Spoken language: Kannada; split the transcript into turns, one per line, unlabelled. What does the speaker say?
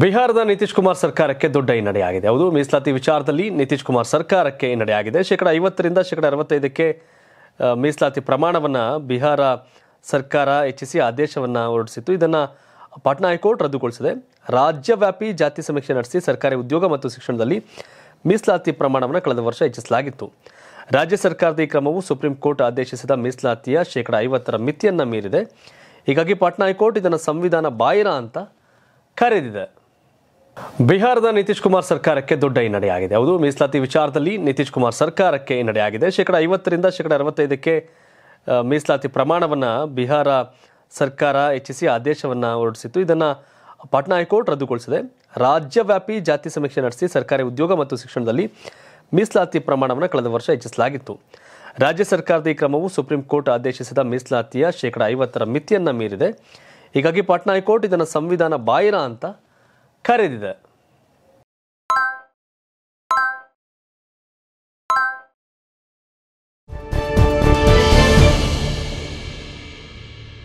ಬಿಹಾರದ ನಿತೀಶ್ ಕುಮಾರ್ ಸರ್ಕಾರಕ್ಕೆ ದೊಡ್ಡ ಹಿನ್ನಡೆಯಾಗಿದೆ ಹೌದು ಮೀಸಲಾತಿ ವಿಚಾರದಲ್ಲಿ ನಿತೀಶ್ ಕುಮಾರ್ ಸರ್ಕಾರಕ್ಕೆ ಹಿನ್ನಡೆಯಾಗಿದೆ ಶೇಕಡ ಐವತ್ತರಿಂದ ಶೇಕಡ ಅರವತ್ತೈದಕ್ಕೆ ಮೀಸಲಾತಿ ಪ್ರಮಾಣವನ್ನು ಬಿಹಾರ ಸರ್ಕಾರ ಹೆಚ್ಚಿಸಿ ಆದೇಶವನ್ನು ಹೊರಡಿಸಿತ್ತು ಇದನ್ನು ಪಾಟ್ನಾ ಹೈಕೋರ್ಟ್ ರದ್ದುಗೊಳಿಸಿದೆ ರಾಜ್ಯವ್ಯಾಪಿ ಜಾತಿ ಸಮೀಕ್ಷೆ ನಡೆಸಿ ಸರ್ಕಾರಿ ಉದ್ಯೋಗ ಮತ್ತು ಶಿಕ್ಷಣದಲ್ಲಿ ಮೀಸಲಾತಿ ಪ್ರಮಾಣವನ್ನು ಕಳೆದ ವರ್ಷ ಹೆಚ್ಚಿಸಲಾಗಿತ್ತು ರಾಜ್ಯ ಸರ್ಕಾರದ ಈ ಕ್ರಮವು ಸುಪ್ರೀಂ ಕೋರ್ಟ್ ಆದೇಶಿಸಿದ ಮೀಸಲಾತಿಯ ಶೇಕಡ ಐವತ್ತರ ಮಿತಿಯನ್ನು ಮೀರಿದೆ ಹೀಗಾಗಿ ಪಾಟ್ನಾ ಹೈಕೋರ್ಟ್ ಇದನ್ನು ಸಂವಿಧಾನ ಬಾಹಿರ ಅಂತ ಕರೆದಿದೆ ಬಿಹಾರದ ನಿತೀಶ್ ಕುಮಾರ್ ಸರ್ಕಾರಕ್ಕೆ ದೊಡ್ಡ ಹಿನ್ನಡೆಯಾಗಿದೆ ಹೌದು ಮೀಸಲಾತಿ ವಿಚಾರದಲ್ಲಿ ನಿತೀಶ್ ಕುಮಾರ್ ಸರ್ಕಾರಕ್ಕೆ ಹಿನ್ನಡೆಯಾಗಿದೆ ಶೇಕಡ ಐವತ್ತರಿಂದ ಶೇಕಡ ಅರವತ್ತೈದಕ್ಕೆ ಮೀಸಲಾತಿ ಪ್ರಮಾಣವನ್ನು ಬಿಹಾರ ಸರ್ಕಾರ ಹೆಚ್ಚಿಸಿ ಆದೇಶವನ್ನು ಹೊರಡಿಸಿತ್ತು ಇದನ್ನು ಪಾಟ್ನಾ ಹೈಕೋರ್ಟ್ ರದ್ದುಗೊಳಿಸಿದೆ ರಾಜ್ಯವ್ಯಾಪಿ ಜಾತಿ ಸಮೀಕ್ಷೆ ನಡೆಸಿ ಸರ್ಕಾರಿ ಉದ್ಯೋಗ ಮತ್ತು ಶಿಕ್ಷಣದಲ್ಲಿ ಮೀಸಲಾತಿ ಪ್ರಮಾಣವನ್ನು ಕಳೆದ ವರ್ಷ ಹೆಚ್ಚಿಸಲಾಗಿತ್ತು ರಾಜ್ಯ ಸರ್ಕಾರದ ಈ ಕ್ರಮವು ಸುಪ್ರೀಂ ಕೋರ್ಟ್ ಆದೇಶಿಸಿದ ಮೀಸಲಾತಿಯ ಶೇಕಡ ಐವತ್ತರ ಮಿತಿಯನ್ನು ಮೀರಿದೆ ಹೀಗಾಗಿ ಪಾಟ್ನಾ ಹೈಕೋರ್ಟ್ ಇದನ್ನು ಸಂವಿಧಾನ ಬಾಹಿರ ಅಂತ ಕರೆದಿದೆ